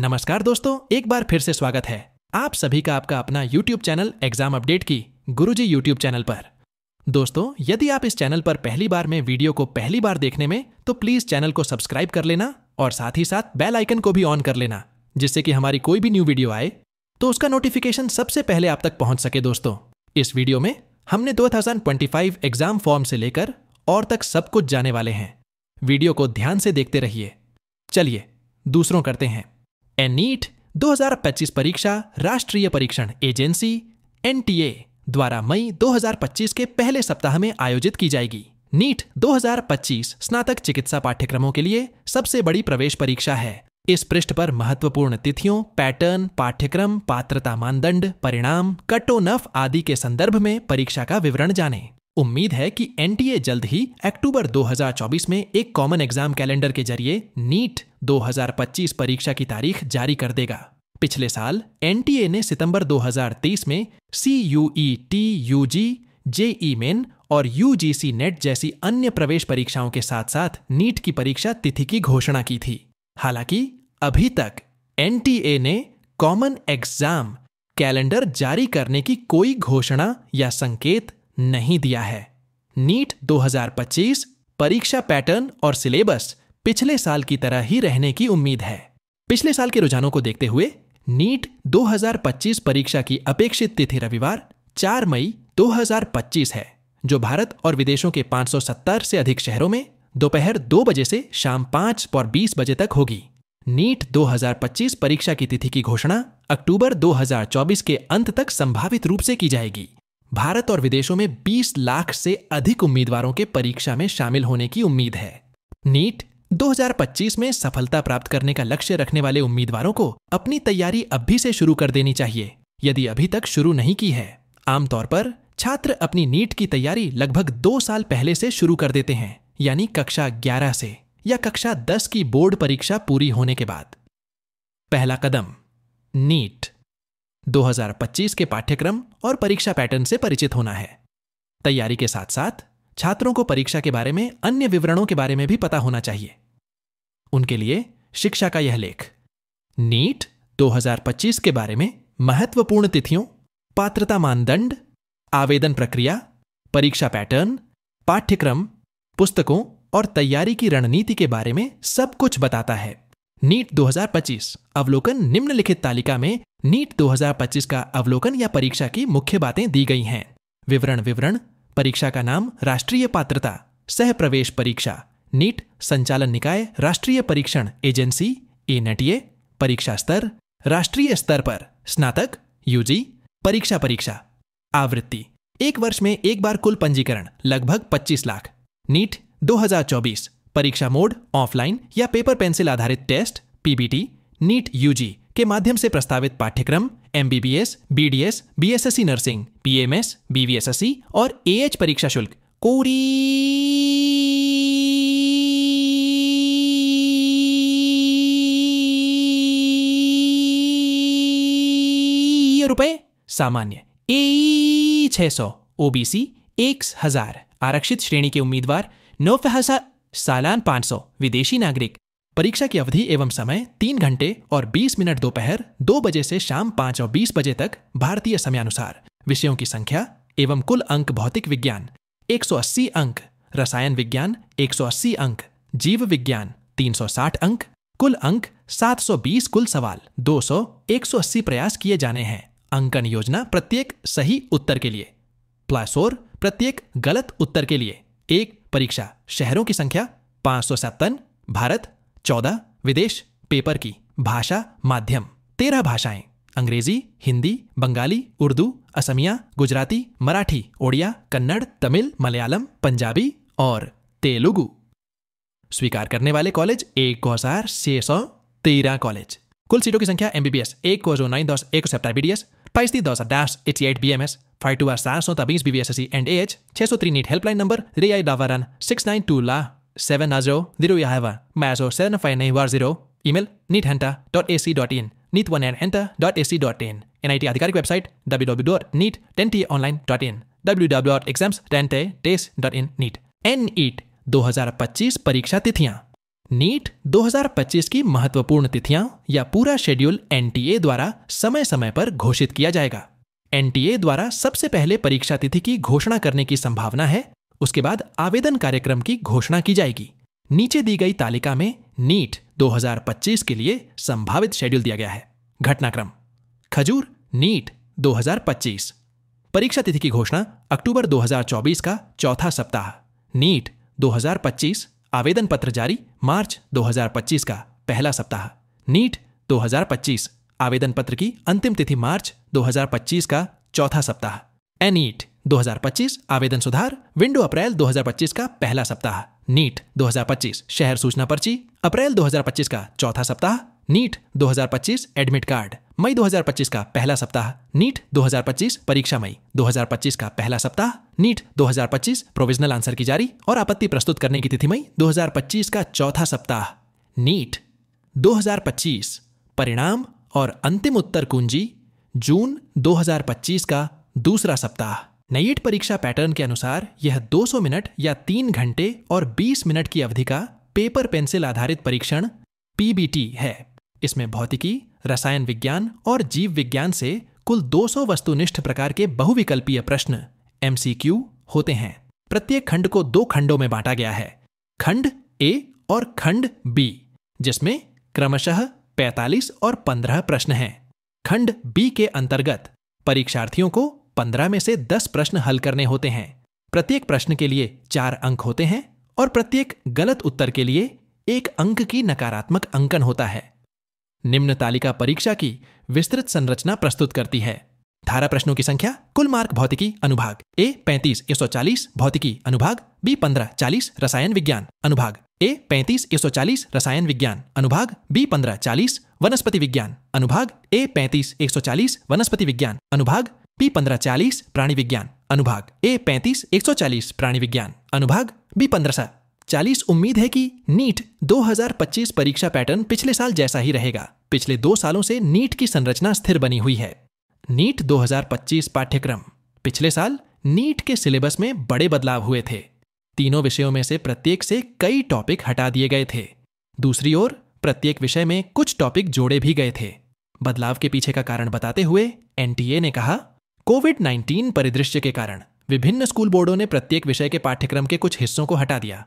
नमस्कार दोस्तों एक बार फिर से स्वागत है आप सभी का आपका अपना YouTube चैनल एग्जाम अपडेट की गुरुजी YouTube चैनल पर दोस्तों यदि आप इस चैनल पर पहली बार में वीडियो को पहली बार देखने में तो प्लीज चैनल को सब्सक्राइब कर लेना और साथ ही साथ बेल आइकन को भी ऑन कर लेना जिससे कि हमारी कोई भी न्यू वीडियो आए तो उसका नोटिफिकेशन सबसे पहले आप तक पहुंच सके दोस्तों इस वीडियो में हमने 2025 एग्जाम फॉर्म से लेकर और तक सब कुछ जाने वाले हैं वीडियो को ध्यान से देखते रहिए चलिए दूसरों करते हैं एन नीट 2025 परीक्षा राष्ट्रीय परीक्षण एजेंसी एनटीए द्वारा मई 2025 के पहले सप्ताह में आयोजित की जाएगी नीट 2025 स्नातक चिकित्सा पाठ्यक्रमों के लिए सबसे बड़ी प्रवेश परीक्षा है इस पृष्ठ पर महत्वपूर्ण तिथियों पैटर्न पाठ्यक्रम पात्रता मानदंड परिणाम कटोनफ आदि के संदर्भ में परीक्षा का विवरण जानें। उम्मीद है कि एनटीए जल्द ही अक्टूबर 2024 में एक कॉमन एग्जाम कैलेंडर के जरिए नीट 2025 परीक्षा की तारीख जारी कर देगा पिछले साल एनटीए ने सितंबर 2030 में C U E T U G JEE Main और यूजीसी नेट जैसी अन्य प्रवेश परीक्षाओं के साथ साथ नीट की परीक्षा तिथि की घोषणा की थी हालांकि अभी तक एनटीए ने कॉमन एग्जाम कैलेंडर जारी करने की कोई घोषणा या संकेत नहीं दिया है नीट 2025 परीक्षा पैटर्न और सिलेबस पिछले साल की तरह ही रहने की उम्मीद है पिछले साल के रुझानों को देखते हुए नीट 2025 परीक्षा की अपेक्षित तिथि रविवार 4 मई 2025 है जो भारत और विदेशों के 570 से अधिक शहरों में दोपहर 2 दो बजे से शाम 5 और 20 बजे तक होगी नीट 2025 परीक्षा की तिथि की घोषणा अक्टूबर 2024 के अंत तक संभावित रूप से की जाएगी भारत और विदेशों में 20 लाख से अधिक उम्मीदवारों के परीक्षा में शामिल होने की उम्मीद है नीट 2025 में सफलता प्राप्त करने का लक्ष्य रखने वाले उम्मीदवारों को अपनी तैयारी अभी से शुरू कर देनी चाहिए यदि अभी तक शुरू नहीं की है आमतौर पर छात्र अपनी नीट की तैयारी लगभग दो साल पहले से शुरू कर देते हैं यानी कक्षा 11 से या कक्षा 10 की बोर्ड परीक्षा पूरी होने के बाद पहला कदम नीट 2025 के पाठ्यक्रम और परीक्षा पैटर्न से परिचित होना है तैयारी के साथ साथ छात्रों को परीक्षा के बारे में अन्य विवरणों के बारे में भी पता होना चाहिए उनके लिए शिक्षा का यह लेख नीट 2025 के बारे में महत्वपूर्ण तिथियों पात्रता मानदंड आवेदन प्रक्रिया परीक्षा पैटर्न पाठ्यक्रम पुस्तकों और तैयारी की रणनीति के बारे में सब कुछ बताता है नीट 2025 अवलोकन निम्नलिखित तालिका में नीट 2025 का अवलोकन या परीक्षा की मुख्य बातें दी गई हैं विवरण विवरण परीक्षा का नाम राष्ट्रीय पात्रता सह प्रवेश परीक्षा नीट संचालन निकाय राष्ट्रीय परीक्षण एजेंसी ए नटीए परीक्षा स्तर राष्ट्रीय स्तर पर स्नातक यूजी परीक्षा परीक्षा आवृत्ति एक वर्ष में एक बार कुल पंजीकरण लगभग 25 लाख नीट 2024 परीक्षा मोड ऑफलाइन या पेपर पेंसिल आधारित टेस्ट पीबीटी नीट यूजी के माध्यम से प्रस्तावित पाठ्यक्रम M B B S B D S B S S C nursing P M S B V S S C और ए एच परीक्षा शुल्क कोरी रुपए सामान्य ए छ सौ ओबीसी एक हजार आरक्षित श्रेणी के उम्मीदवार नौ सालान सालान सौ विदेशी नागरिक परीक्षा की अवधि एवं समय तीन घंटे और बीस मिनट दोपहर दो बजे से शाम पांच और बीस बजे तक भारतीय समयानुसार विषयों की संख्या एवं कुल अंक भौतिक विज्ञान 180 अंक रसायन विज्ञान 180 अंक जीव विज्ञान 360 अंक कुल अंक 720 कुल सवाल 200 180 प्रयास किए जाने हैं अंकन योजना प्रत्येक सही उत्तर के लिए प्लस और प्रत्येक गलत उत्तर के लिए एक परीक्षा शहरों की संख्या पांच भारत चौदह विदेश पेपर की भाषा माध्यम तेरह भाषाएं अंग्रेजी हिंदी बंगाली उर्दू असमिया गुजराती मराठी ओडिया कन्नड़ तमिल मलयालम पंजाबी और तेलुगु स्वीकार करने वाले कॉलेज एक हजार छह सौ तेरह कॉलेज कुल सीटों की संख्या एमबीबीएस एक को जो नाइन दस एक सौ सत्तर बीडीएस बाईस दी दस dash eighty eight BMS five two R सात सौ तबीस बीबीएसएससी एंड एच छह सौ तीन नीट हेल्पलाइन नंबर रियाई डावारन सिक्स नाइन टू ला seven zero zero yahava maso seven five nine bar zero email neethanta.ac.in neet1andhanta.ac.in NIT आधिकारिक website www.neet10tonline.in www.exams10tace.in NEET NEET 2025 परीक्षा तिथियां नीट 2025 की महत्वपूर्ण तिथियां या पूरा शेड्यूल एनटीए द्वारा समय समय पर घोषित किया जाएगा एनटीए द्वारा सबसे पहले परीक्षा तिथि की घोषणा करने की संभावना है उसके बाद आवेदन कार्यक्रम की घोषणा की जाएगी नीचे दी गई तालिका में नीट 2025 के लिए संभावित शेड्यूल दिया गया है घटनाक्रम खजूर नीट 2025 परीक्षा तिथि की घोषणा अक्टूबर 2024 का चौथा सप्ताह नीट 2025 आवेदन पत्र जारी मार्च 2025 का पहला सप्ताह नीट 2025 आवेदन पत्र की अंतिम तिथि मार्च 2025 का चौथा सप्ताह एनीट 2025 आवेदन सुधार विंडो अप्रैल 2025 का पहला सप्ताह नीट 2025 शहर सूचना पर्ची अप्रैल 2025 का चौथा सप्ताह नीट 2025 एडमिट कार्ड मई 2025 का पहला सप्ताह नीट 2025 परीक्षा मई 2025 का पहला सप्ताह नीट 2025 प्रोविजनल आंसर की जारी और आपत्ति प्रस्तुत करने की तिथि मई 2025 का चौथा सप्ताह नीट 2025 परिणाम और अंतिम उत्तर कुंजी जून 2025 का दूसरा सप्ताह नईट e परीक्षा पैटर्न के अनुसार यह 200 मिनट या 3 घंटे और 20 मिनट की अवधि का पेपर पेंसिल आधारित परीक्षण पीबीटी है इसमें भौतिकी रसायन विज्ञान और जीव विज्ञान से कुल 200 वस्तुनिष्ठ प्रकार के बहुविकल्पीय प्रश्न एमसीक्यू होते हैं प्रत्येक खंड को दो खंडों में बांटा गया है खंड ए और खंड बी जिसमें क्रमशः 45 और 15 प्रश्न हैं खंड बी के अंतर्गत परीक्षार्थियों को पंद्रह में से दस प्रश्न हल करने होते हैं प्रत्येक प्रश्न के लिए चार अंक होते हैं और प्रत्येक गलत उत्तर के लिए एक अंक की नकारात्मक अंकन होता है निम्न तालिका परीक्षा की विस्तृत संरचना प्रस्तुत करती है धारा प्रश्नों की संख्या कुल मार्क भौतिकी अनुभाग ए पैंतीस एक सौ चालीस भौतिकी अनुभाग बी पंद्रह चालीस रसायन विज्ञान अनुभाग ए पैंतीस एक सौ चालीस रसायन विज्ञान अनुभाग बी पंद्रह चालीस वनस्पति विज्ञान अनुभाग ए पैंतीस एक सौ चालीस वनस्पति विज्ञान अनुभाग पी पंद्रह चालीस प्राणी विज्ञान अनुभाग ए पैंतीस एक सौ चालीस प्राणी विज्ञान अनुभाग बी पंद्रह चालीस उम्मीद है कि नीट 2025 परीक्षा पैटर्न पिछले साल जैसा ही रहेगा पिछले दो सालों से नीट की संरचना स्थिर बनी हुई है नीट 2025 पाठ्यक्रम पिछले साल नीट के सिलेबस में बड़े बदलाव हुए थे तीनों विषयों में से प्रत्येक से कई टॉपिक हटा दिए गए थे दूसरी ओर प्रत्येक विषय में कुछ टॉपिक जोड़े भी गए थे बदलाव के पीछे का कारण बताते हुए एनटीए ने कहा कोविड 19 परिदृश्य के कारण विभिन्न स्कूल बोर्डों ने प्रत्येक विषय के पाठ्यक्रम के कुछ हिस्सों को हटा दिया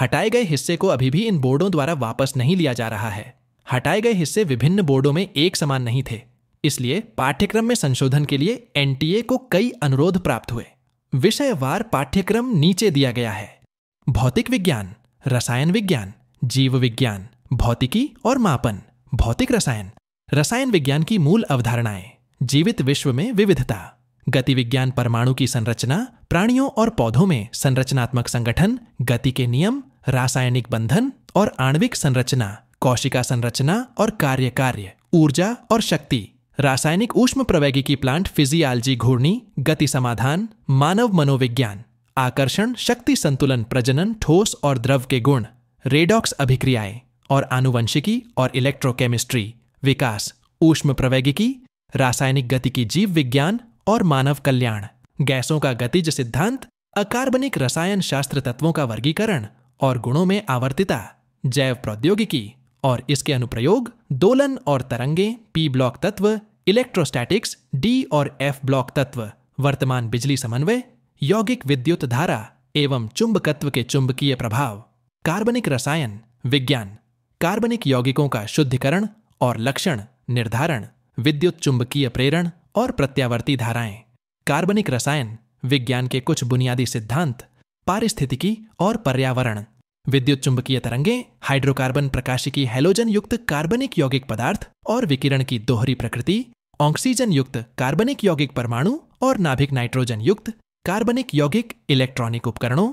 हटाए गए हिस्से को अभी भी इन बोर्डों द्वारा वापस नहीं लिया जा रहा है हटाए गए हिस्से विभिन्न बोर्डों में एक समान नहीं थे इसलिए पाठ्यक्रम में संशोधन के लिए एनटीए को कई अनुरोध प्राप्त हुए विषयवार पाठ्यक्रम नीचे दिया गया है भौतिक विज्ञान रसायन विज्ञान जीव विज्ञान भौतिकी और मापन भौतिक रसायन रसायन विज्ञान की मूल अवधारणाएं जीवित विश्व में विविधता गति विज्ञान परमाणु की संरचना प्राणियों और पौधों में संरचनात्मक संगठन गति के नियम रासायनिक बंधन और आणविक संरचना कौशिका संरचना और कार्य कार्य ऊर्जा और शक्ति रासायनिक ऊष्म प्रवैगिकी प्लांट फिजियालजी घूर्णी गति समाधान मानव मनोविज्ञान आकर्षण शक्ति संतुलन प्रजनन ठोस और द्रव के गुण रेडॉक्स अभिक्रियाएं और आनुवंशिकी और इलेक्ट्रोकेमिस्ट्री विकास ऊष्म प्रवैगिकी रासायनिक गति की जीव विज्ञान और मानव कल्याण गैसों का गतिज सिद्धांत अकार्बनिक रसायन शास्त्र तत्वों का वर्गीकरण और गुणों में आवर्तिता जैव प्रौद्योगिकी और इसके अनुप्रयोग दोलन और तरंगे पी ब्लॉक तत्व इलेक्ट्रोस्टैटिक्स डी और एफ ब्लॉक तत्व वर्तमान बिजली समन्वय यौगिक विद्युत धारा एवं चुंबकत्व के चुंबकीय प्रभाव कार्बनिक रसायन विज्ञान कार्बनिक यौगिकों का शुद्धिकरण और लक्षण निर्धारण विद्युत चुंबकीय प्रेरण और प्रत्यावर्ती धाराएं कार्बनिक रसायन विज्ञान के कुछ बुनियादी सिद्धांत पारिस्थितिकी और पर्यावरण विद्युत चुंबकीय तरंगें हाइड्रोकार्बन प्रकाशिकी हेलोजन युक्त कार्बनिक यौगिक पदार्थ और विकिरण की दोहरी प्रकृति ऑक्सीजन युक्त कार्बनिक यौगिक परमाणु और नाभिक नाइट्रोजन युक्त कार्बनिक यौगिक इलेक्ट्रॉनिक उपकरणों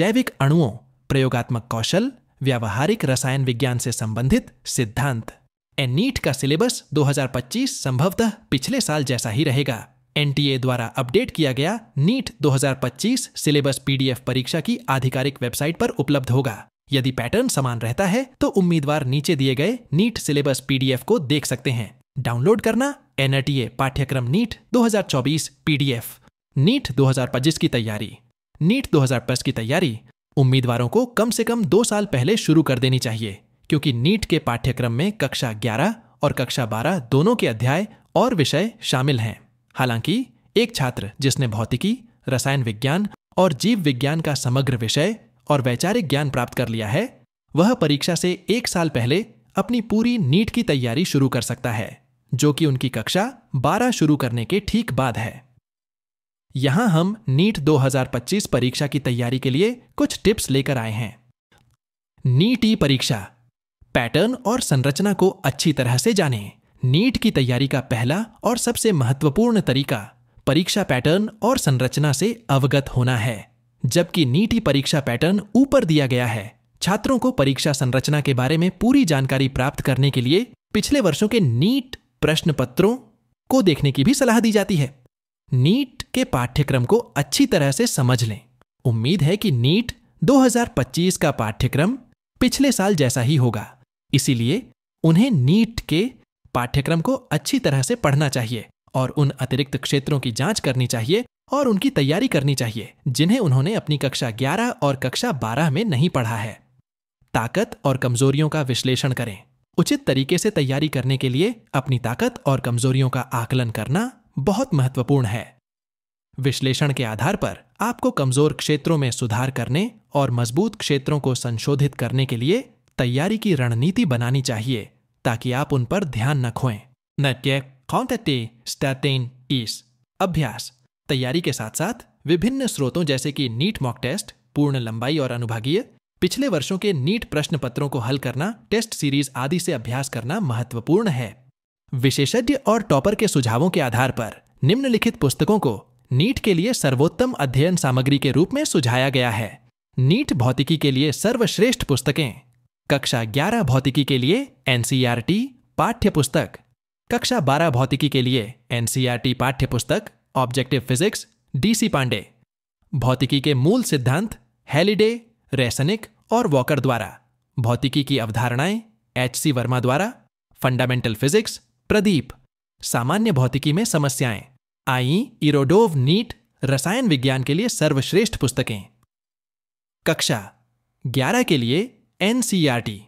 जैविक अणुओं प्रयोगात्मक कौशल व्यावहारिक रसायन विज्ञान से संबंधित सिद्धांत एंड नीट का सिलेबस 2025 संभवतः पिछले साल जैसा ही रहेगा एनटीए द्वारा अपडेट किया गया नीट 2025 सिलेबस पीडीएफ परीक्षा की आधिकारिक वेबसाइट पर उपलब्ध होगा यदि पैटर्न समान रहता है तो उम्मीदवार नीचे दिए गए नीट सिलेबस पीडीएफ को देख सकते हैं डाउनलोड करना एनआरटीए पाठ्यक्रम नीट 2024 पीडीएफ नीट 2025 की तैयारी नीट 2025 की तैयारी उम्मीदवारों को कम से कम दो साल पहले शुरू कर देनी चाहिए क्योंकि नीट के पाठ्यक्रम में कक्षा 11 और कक्षा 12 दोनों के अध्याय और विषय शामिल हैं हालांकि एक छात्र जिसने भौतिकी रसायन विज्ञान और जीव विज्ञान का समग्र विषय और वैचारिक ज्ञान प्राप्त कर लिया है वह परीक्षा से एक साल पहले अपनी पूरी नीट की तैयारी शुरू कर सकता है जो कि उनकी कक्षा 12 शुरू करने के ठीक बाद है यहां हम नीट 2025 परीक्षा की तैयारी के लिए कुछ टिप्स लेकर आए हैं नीट ई परीक्षा पैटर्न और संरचना को अच्छी तरह से जाने नीट की तैयारी का पहला और सबसे महत्वपूर्ण तरीका परीक्षा पैटर्न और संरचना से अवगत होना है जबकि नीटी परीक्षा पैटर्न ऊपर दिया गया है छात्रों को परीक्षा संरचना के बारे में पूरी जानकारी प्राप्त करने के लिए पिछले वर्षों के नीट प्रश्न पत्रों को देखने की भी सलाह दी जाती है नीट के पाठ्यक्रम को अच्छी तरह से समझ लें उम्मीद है कि नीट 2025 का पाठ्यक्रम पिछले साल जैसा ही होगा इसीलिए उन्हें नीट के पाठ्यक्रम को अच्छी तरह से पढ़ना चाहिए और उन अतिरिक्त क्षेत्रों की जांच करनी चाहिए और उनकी तैयारी करनी चाहिए जिन्हें उन्होंने अपनी कक्षा 11 और कक्षा 12 में नहीं पढ़ा है ताकत और कमजोरियों का विश्लेषण करें उचित तरीके से तैयारी करने के लिए अपनी ताकत और कमजोरियों का आकलन करना बहुत महत्वपूर्ण है विश्लेषण के आधार पर आपको कमजोर क्षेत्रों में सुधार करने और मजबूत क्षेत्रों को संशोधित करने के लिए तैयारी की रणनीति बनानी चाहिए ताकि आप उन पर ध्यान न खोएं अभ्यास तैयारी के साथ साथ विभिन्न स्रोतों जैसे कि नीट मॉक टेस्ट पूर्ण लंबाई और अनुभागीय पिछले वर्षों के नीट प्रश्न पत्रों को हल करना टेस्ट सीरीज आदि से अभ्यास करना महत्वपूर्ण है विशेषज्ञ और टॉपर के सुझावों के आधार पर निम्नलिखित पुस्तकों को नीट के लिए सर्वोत्तम अध्ययन सामग्री के रूप में सुझाया गया है नीट भौतिकी के लिए सर्वश्रेष्ठ पुस्तकें कक्षा 11 भौतिकी के लिए एनसीईआरटी e पुस्तक कक्षा 12 भौतिकी के लिए एनसीईआरटी पुस्तक ऑब्जेक्टिव फिजिक्स डीसी पांडे भौतिकी के मूल सिद्धांत हेलिडे रेसनिक और वॉकर द्वारा भौतिकी की अवधारणाएं एच सी वर्मा द्वारा फंडामेंटल फिजिक्स प्रदीप सामान्य भौतिकी में समस्याएं आई इरोडोव नीट रसायन विज्ञान के लिए सर्वश्रेष्ठ पुस्तकें कक्षा 11 के लिए एनसीईआरटी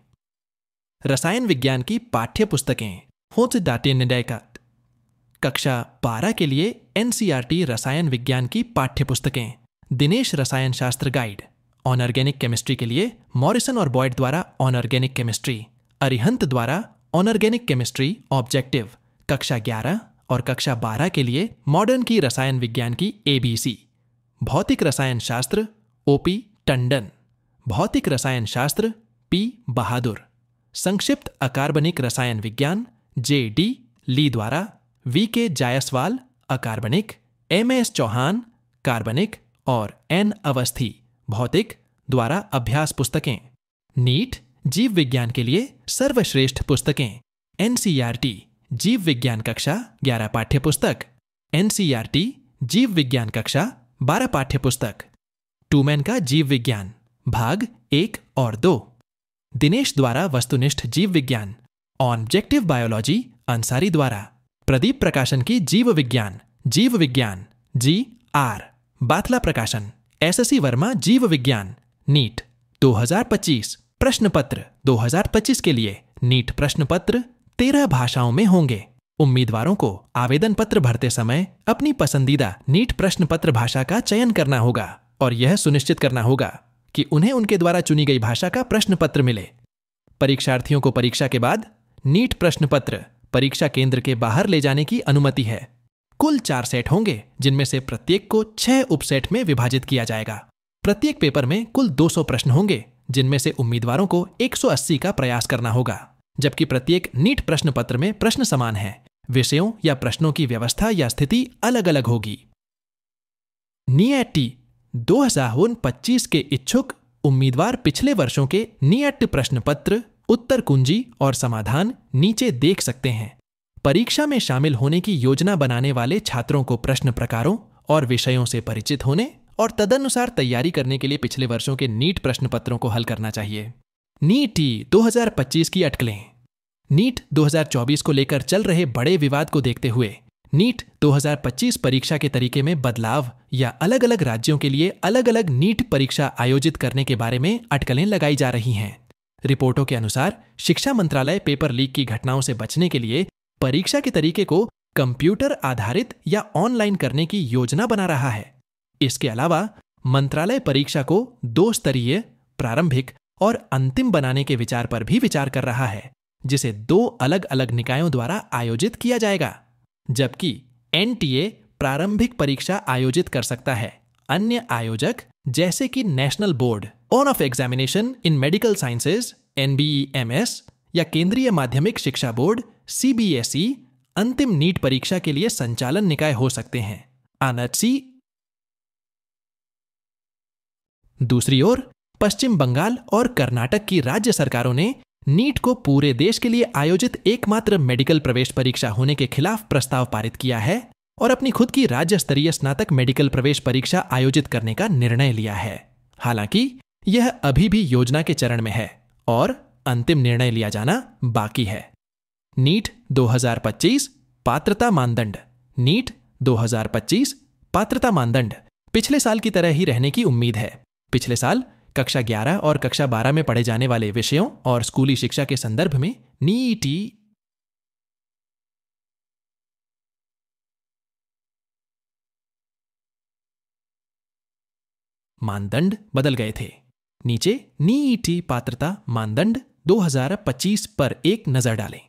रसायन विज्ञान की पाठ्य पुस्तकें होंसदाते निडायकात कक्षा बारह के लिए एनसीईआरटी रसायन विज्ञान की पाठ्य पुस्तकें दिनेश रसायन शास्त्र गाइड ऑन ऑर्गेनिक केमिस्ट्री के लिए मॉरिसन और बॉयड द्वारा ऑन ऑर्गेनिक केमिस्ट्री अरिहंत द्वारा ऑन ऑर्गेनिक केमिस्ट्री ऑब्जेक्टिव कक्षा 11 और कक्षा 12 के लिए मॉडर्न की रसायन विज्ञान की एबीसी भौतिक रसायन शास्त्र ओपी टंडन भौतिक रसायन शास्त्र पी बहादुर संक्षिप्त अकार्बनिक रसायन विज्ञान जे डी ली द्वारा वी के जायसवाल अकार्बनिक एम एस चौहान कार्बनिक और एन अवस्थी भौतिक द्वारा अभ्यास पुस्तकें नीट जीव विज्ञान के लिए सर्वश्रेष्ठ पुस्तकें एनसीईआरटी जीव विज्ञान कक्षा 11 पाठ्य पुस्तक एनसीईआरटी जीव विज्ञान कक्षा 12 पाठ्य पुस्तक टूमैन का जीव विज्ञान भाग एक और दो दिनेश द्वारा वस्तुनिष्ठ जीव विज्ञान ऑब्जेक्टिव बायोलॉजी अंसारी द्वारा प्रदीप प्रकाशन की जीव विज्ञान जीव विज्ञान जी आर बाथला प्रकाशन एस सी वर्मा जीव विज्ञान नीट 2025 प्रश्न पत्र 2025 के लिए नीट प्रश्न पत्र तेरह भाषाओं में होंगे उम्मीदवारों को आवेदन पत्र भरते समय अपनी पसंदीदा नीट प्रश्न पत्र भाषा का चयन करना होगा और यह सुनिश्चित करना होगा कि उन्हें उनके द्वारा चुनी गई भाषा का प्रश्न पत्र मिले परीक्षार्थियों को परीक्षा के बाद नीट प्रश्न पत्र परीक्षा केंद्र के बाहर ले जाने की अनुमति है कुल चार सेट होंगे जिनमें से प्रत्येक को छह उपसेट में विभाजित किया जाएगा प्रत्येक पेपर में कुल 200 प्रश्न होंगे जिनमें से उम्मीदवारों को 180 का प्रयास करना होगा जबकि प्रत्येक नीट प्रश्न पत्र में प्रश्न समान है विषयों या प्रश्नों की व्यवस्था या स्थिति अलग अलग होगी नीएटी 2025 के इच्छुक उम्मीदवार पिछले वर्षों के नियट प्रश्न पत्र उत्तर कुंजी और समाधान नीचे देख सकते हैं परीक्षा में शामिल होने की योजना बनाने वाले छात्रों को प्रश्न प्रकारों और विषयों से परिचित होने और तदनुसार तैयारी करने के लिए पिछले वर्षों के नीट प्रश्न पत्रों को हल करना चाहिए नीटी 2025 की अटकलें नीट 2024 को लेकर चल रहे बड़े विवाद को देखते हुए नीट 2025 परीक्षा के तरीके में बदलाव या अलग अलग राज्यों के लिए अलग अलग नीट परीक्षा आयोजित करने के बारे में अटकलें लगाई जा रही हैं रिपोर्टों के अनुसार शिक्षा मंत्रालय पेपर लीक की घटनाओं से बचने के लिए परीक्षा के तरीके को कंप्यूटर आधारित या ऑनलाइन करने की योजना बना रहा है इसके अलावा मंत्रालय परीक्षा को दो स्तरीय प्रारंभिक और अंतिम बनाने के विचार पर भी विचार कर रहा है जिसे दो अलग अलग निकायों द्वारा आयोजित किया जाएगा जबकि एनटीए प्रारंभिक परीक्षा आयोजित कर सकता है अन्य आयोजक जैसे कि National Board on of Examination in Medical Sciences NBEMS या केंद्रीय माध्यमिक शिक्षा बोर्ड सीबीएसई e, अंतिम नीट परीक्षा के लिए संचालन निकाय हो सकते हैं आनसी दूसरी ओर पश्चिम बंगाल और कर्नाटक की राज्य सरकारों ने नीट को पूरे देश के लिए आयोजित एकमात्र मेडिकल प्रवेश परीक्षा होने के खिलाफ प्रस्ताव पारित किया है और अपनी खुद की राज्य स्तरीय स्नातक मेडिकल प्रवेश परीक्षा आयोजित करने का निर्णय लिया है हालांकि यह अभी भी योजना के चरण में है और अंतिम निर्णय लिया जाना बाकी है नीट 2025 पात्रता मानदंड नीट 2025 पात्रता मानदंड पिछले साल की तरह ही रहने की उम्मीद है पिछले साल कक्षा 11 और कक्षा 12 में पढ़े जाने वाले विषयों और स्कूली शिक्षा के संदर्भ में नीटी मानदंड बदल गए थे नीचे नीईटी पात्रता मानदंड 2025 पर एक नजर डालें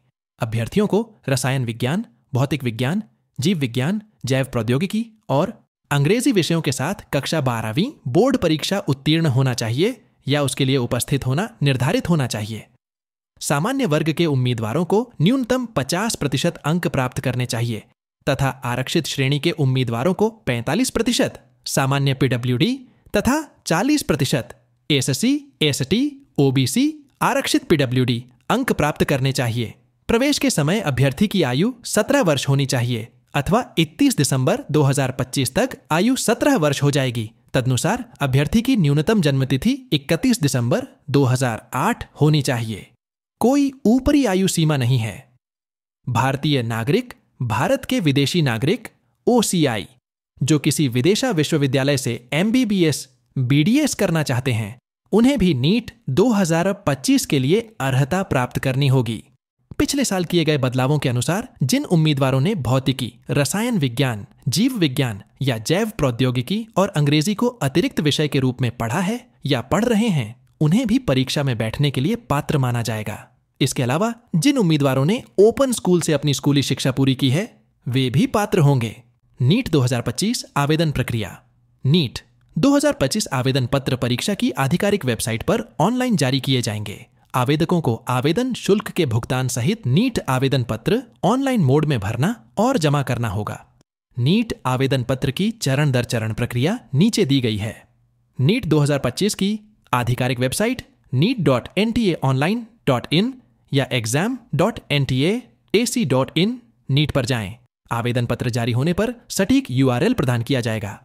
अभ्यर्थियों को रसायन विज्ञान भौतिक विज्ञान जीव विज्ञान जैव प्रौद्योगिकी और अंग्रेजी विषयों के साथ कक्षा बारहवीं बोर्ड परीक्षा उत्तीर्ण होना चाहिए या उसके लिए उपस्थित होना निर्धारित होना चाहिए सामान्य वर्ग के उम्मीदवारों को न्यूनतम 50 प्रतिशत अंक प्राप्त करने चाहिए तथा आरक्षित श्रेणी के उम्मीदवारों को 45 प्रतिशत सामान्य पीडब्ल्यूडी तथा 40 प्रतिशत एसएससी, एसटी, ओबीसी, आरक्षित पीडब्ल्यूडी अंक प्राप्त करने चाहिए प्रवेश के समय अभ्यर्थी की आयु 17 वर्ष होनी चाहिए अथवा 31 दिसंबर 2025 तक आयु 17 वर्ष हो जाएगी तदनुसार अभ्यर्थी की न्यूनतम जन्मतिथि 31 दिसंबर 2008 होनी चाहिए कोई ऊपरी आयु सीमा नहीं है भारतीय नागरिक भारत के विदेशी नागरिक ओसीआई जो किसी विदेशा विश्वविद्यालय से एमबीबीएस बीडीएस करना चाहते हैं उन्हें भी नीट 2025 के लिए अर्हता प्राप्त करनी होगी पिछले साल किए गए बदलावों के अनुसार जिन उम्मीदवारों ने भौतिकी रसायन विज्ञान जीव विज्ञान या जैव प्रौद्योगिकी और अंग्रेजी को अतिरिक्त विषय के रूप में पढ़ा है या पढ़ रहे हैं उन्हें भी परीक्षा में बैठने के लिए पात्र माना जाएगा इसके अलावा जिन उम्मीदवारों ने ओपन स्कूल से अपनी स्कूली शिक्षा पूरी की है वे भी पात्र होंगे नीट 2025 आवेदन प्रक्रिया नीट 2025 आवेदन पत्र परीक्षा की आधिकारिक वेबसाइट पर ऑनलाइन जारी किए जाएंगे आवेदकों को आवेदन शुल्क के भुगतान सहित नीट आवेदन पत्र ऑनलाइन मोड में भरना और जमा करना होगा नीट आवेदन पत्र की चरण दर चरण प्रक्रिया नीचे दी गई है नीट 2025 की आधिकारिक website NEET dot N T online dot in या exam dot N T A C dot in NEET पर जाएं। आवेदन पत्र जारी होने पर सटीक यू प्रदान किया जाएगा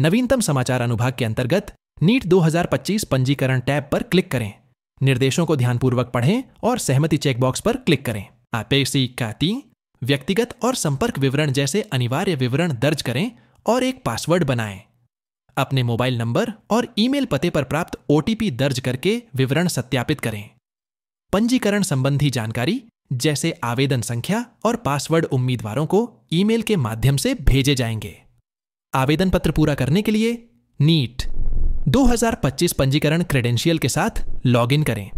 नवीनतम समाचार अनुभाग के अंतर्गत नीट 2025 पंजीकरण टैब पर क्लिक करें निर्देशों को ध्यानपूर्वक पढ़ें और सहमति चेकबॉक्स पर क्लिक करें आपेसी काती व्यक्तिगत और संपर्क विवरण जैसे अनिवार्य विवरण दर्ज करें और एक पासवर्ड बनाएं अपने मोबाइल नंबर और ईमेल पते पर प्राप्त ओटीपी दर्ज करके विवरण सत्यापित करें पंजीकरण संबंधी जानकारी जैसे आवेदन संख्या और पासवर्ड उम्मीदवारों को ईमेल के माध्यम से भेजे जाएंगे आवेदन पत्र पूरा करने के लिए नीट 2025 पंजीकरण क्रेडेंशियल के साथ लॉगिन करें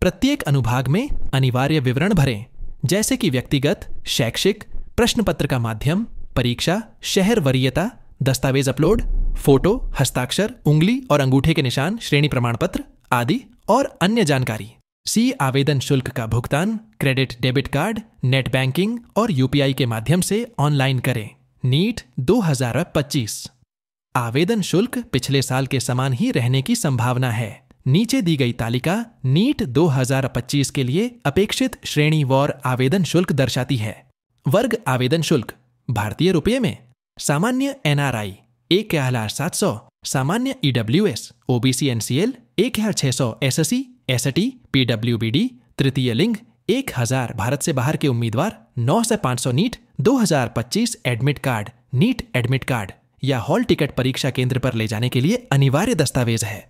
प्रत्येक अनुभाग में अनिवार्य विवरण भरें जैसे कि व्यक्तिगत शैक्षिक प्रश्न पत्र का माध्यम परीक्षा शहर वरीयता दस्तावेज अपलोड फोटो हस्ताक्षर उंगली और अंगूठे के निशान श्रेणी प्रमाण पत्र आदि और अन्य जानकारी सी आवेदन शुल्क का भुगतान credit debit card net banking और यूपीआई के माध्यम से ऑनलाइन करें नीट पच्चीस आवेदन शुल्क पिछले साल के समान ही रहने की संभावना है नीचे दी गई तालिका नीट 2025 के लिए अपेक्षित श्रेणी वॉर आवेदन शुल्क दर्शाती है वर्ग आवेदन शुल्क भारतीय रुपये में सामान्य एनआरआई एक हजार सात सौ सामान्य ईडब्ल्यू एस ओबीसी एनसीएल एक हजार छह सौ S S C S T PW B D तृतीय लिंग एक हजार भारत से बाहर के उम्मीदवार नौ से पांच सौ नीट दो हजार पच्चीस admit card NEET admit card या हॉल टिकट परीक्षा केंद्र पर ले जाने के लिए अनिवार्य दस्तावेज है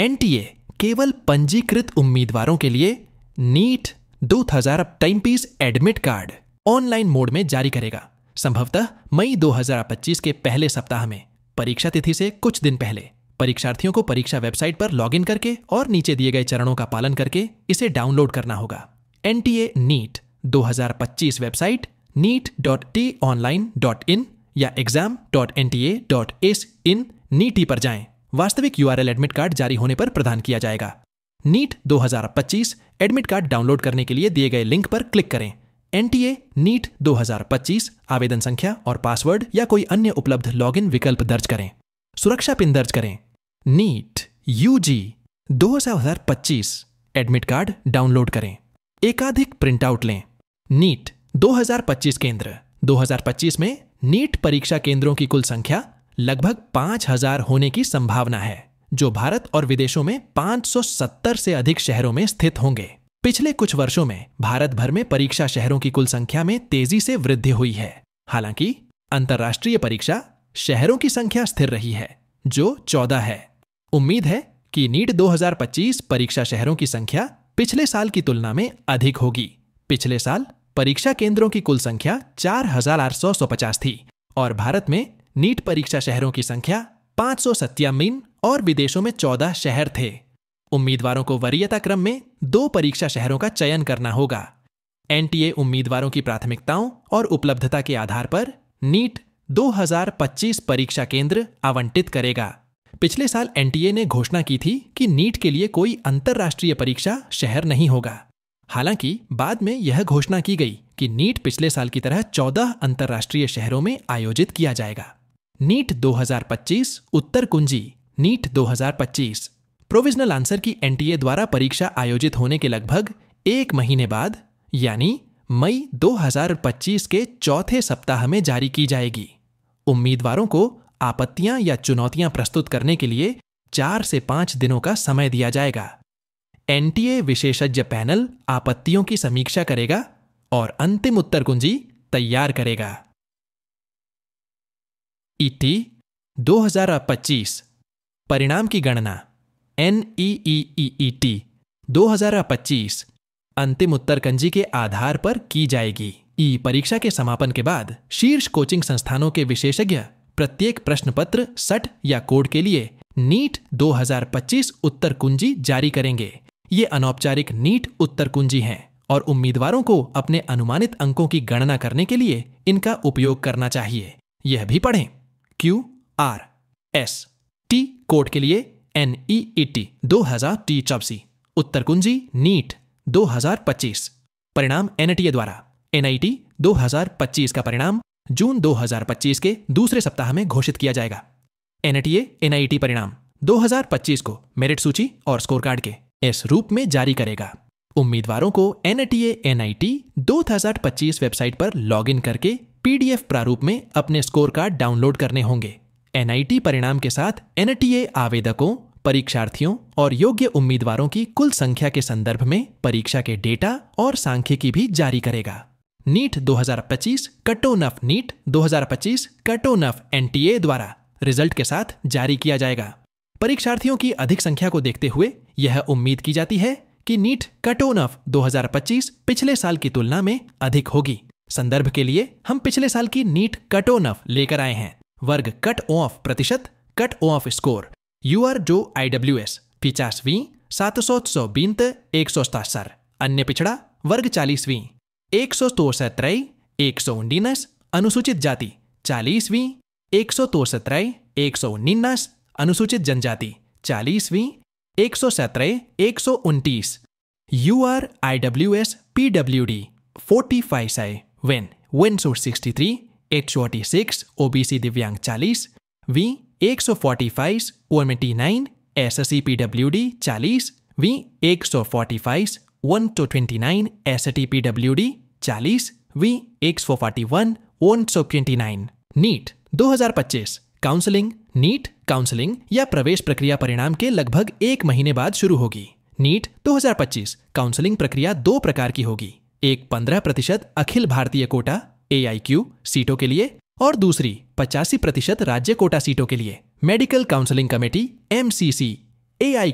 एनटीए केवल पंजीकृत उम्मीदवारों के लिए नीट 2000 टाइम पीस एडमिट कार्ड ऑनलाइन मोड में जारी करेगा संभवतः मई 2025 के पहले सप्ताह में परीक्षा तिथि से कुछ दिन पहले परीक्षार्थियों को परीक्षा वेबसाइट पर लॉगिन करके और नीचे दिए गए चरणों का पालन करके इसे डाउनलोड करना होगा N T A NEET 2025 website NEET dot T online dot in या एग्जाम डॉट पर जाए वास्तविक यू एडमिट कार्ड जारी होने पर प्रदान किया जाएगा नीट 2025 एडमिट कार्ड डाउनलोड करने के लिए दिए गए लिंक पर क्लिक करें एनटीए नीट 2025 आवेदन संख्या और पासवर्ड या कोई अन्य उपलब्ध लॉगिन विकल्प दर्ज करें सुरक्षा पिन दर्ज करें NEET UG 2025 admit card download करें एकाधिक प्रिंटआउट लें नीट 2025 केंद्र 2025 में नीट परीक्षा केंद्रों की कुल संख्या लगभग 5000 होने की संभावना है जो भारत और विदेशों में 570 से अधिक शहरों में स्थित होंगे पिछले कुछ वर्षों में भारत भर में परीक्षा शहरों की कुल संख्या में तेजी से वृद्धि हुई है हालांकि अंतर्राष्ट्रीय परीक्षा शहरों की संख्या स्थिर रही है जो चौदह है उम्मीद है कि नीट 2025 परीक्षा शहरों की संख्या पिछले साल की तुलना में अधिक होगी पिछले साल परीक्षा केंद्रों की कुल संख्या चार हजार आठ सौ सौ पचास थी और भारत में नीट परीक्षा शहरों की संख्या पांच सौ सत्यामीन और विदेशों में चौदह शहर थे उम्मीदवारों को वरीयता क्रम में दो परीक्षा शहरों का चयन करना होगा एनटीए उम्मीदवारों की प्राथमिकताओं और उपलब्धता के आधार पर नीट 2025 परीक्षा केंद्र आवंटित करेगा पिछले साल एनटीए ने घोषणा की थी कि नीट के लिए कोई अंतर्राष्ट्रीय परीक्षा शहर नहीं होगा हालांकि बाद में यह घोषणा की गई कि नीट पिछले साल की तरह 14 अंतर्राष्ट्रीय शहरों में आयोजित किया जाएगा नीट 2025 उत्तर कुंजी NEET 2025 provisional answer key NTA द्वारा परीक्षा आयोजित होने के लगभग एक महीने बाद यानी मई 2025 के चौथे सप्ताह में जारी की जाएगी उम्मीदवारों को आपत्तियां या चुनौतियां प्रस्तुत करने के लिए चार से पांच दिनों का समय दिया जाएगा एनटीए विशेषज्ञ पैनल आपत्तियों की समीक्षा करेगा और अंतिम उत्तर कुंजी तैयार करेगा इति e 2025 परिणाम की गणना एन टी e e दो अंतिम उत्तर कंजी के आधार पर की जाएगी ई परीक्षा के समापन के बाद शीर्ष कोचिंग संस्थानों के विशेषज्ञ प्रत्येक प्रश्न पत्र सट या कोड के लिए नीट 2025 उत्तर कुंजी जारी करेंगे ये अनौपचारिक नीट उत्तर कुंजी हैं और उम्मीदवारों को अपने अनुमानित अंकों की गणना करने के लिए इनका उपयोग करना चाहिए यह भी पढ़ें Q R S T code के लिए एन ई ई टी दो हजार टी चौबसी उत्तर कुंजी नीट पच्चीस परिणाम एनटीए द्वारा एनआईटी पच्चीस का परिणाम जून दो हजार पच्चीस के दूसरे सप्ताह में घोषित किया जाएगा एनटीए एनआईटी परिणाम 2025 को मेरिट सूची और स्कोर कार्ड के इस रूप में जारी करेगा उम्मीदवारों को एन हजार पच्चीस वेबसाइट पर इन करके पीडीएफ प्रारूप में अपने स्कोर कार्ड डाउनलोड करने होंगे एनआईटी परिणाम के साथ एनटीए आवेदकों परीक्षार्थियों और योग्य उम्मीदवारों की कुल संख्या के संदर्भ में परीक्षा के डेटा और सांख्यिकी भी जारी करेगा नीट 2025 कटोन नफ नीट 2025 कटोन नफ एनटीए द्वारा रिजल्ट के साथ जारी किया जाएगा परीक्षार्थियों की अधिक संख्या को देखते हुए यह उम्मीद की जाती है कि नीट कट ऑन ऑफ 2025 पिछले साल की तुलना में अधिक होगी संदर्भ के लिए हम पिछले साल की नीट कट ऑन ऑफ लेकर आए हैं वर्ग कट ऑफ प्रतिशत cut off score U R जो आई डब्ल्यू एस पिचासवी सात सौ सौ बीत एक सौ सतासर अन्य पिछड़ा वर्ग चालीसवी एक सौ तो एक सौ उन्नीस अनुसूचित जाति चालीसवीं एक सौ तो एक सौ उन्नीस अनुसूचित जनजाति चालीसवीं एक सौ सत्रह एक सौ उनतीस U R I W S P W D forty five साई वेन वेन सो sixty three eight forty six O B C दिव्यांग चालीस वी एक सौ forty five O eighty nine S S C P W D चालीस वी एक सौ forty five one two twenty nine S T P W D चालीस V एक सौ फोर्टी वन वन सौ ट्वेंटी नाइन नीट दो हजार पच्चीस काउंसलिंग नीट काउंसलिंग या प्रवेश प्रक्रिया परिणाम के लगभग एक महीने बाद शुरू होगी नीट 2025 काउंसलिंग प्रक्रिया दो प्रकार की होगी एक 15 प्रतिशत अखिल भारतीय कोटा ए सीटों के लिए और दूसरी पचासी प्रतिशत राज्य कोटा सीटों के लिए medical counselling committee M A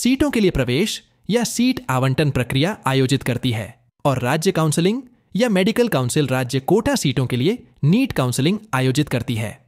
सीटों के लिए प्रवेश या सीट आवंटन प्रक्रिया आयोजित करती है और राज्य काउंसलिंग या मेडिकल काउंसिल राज्य कोटा सीटों के लिए नीट काउंसलिंग आयोजित करती है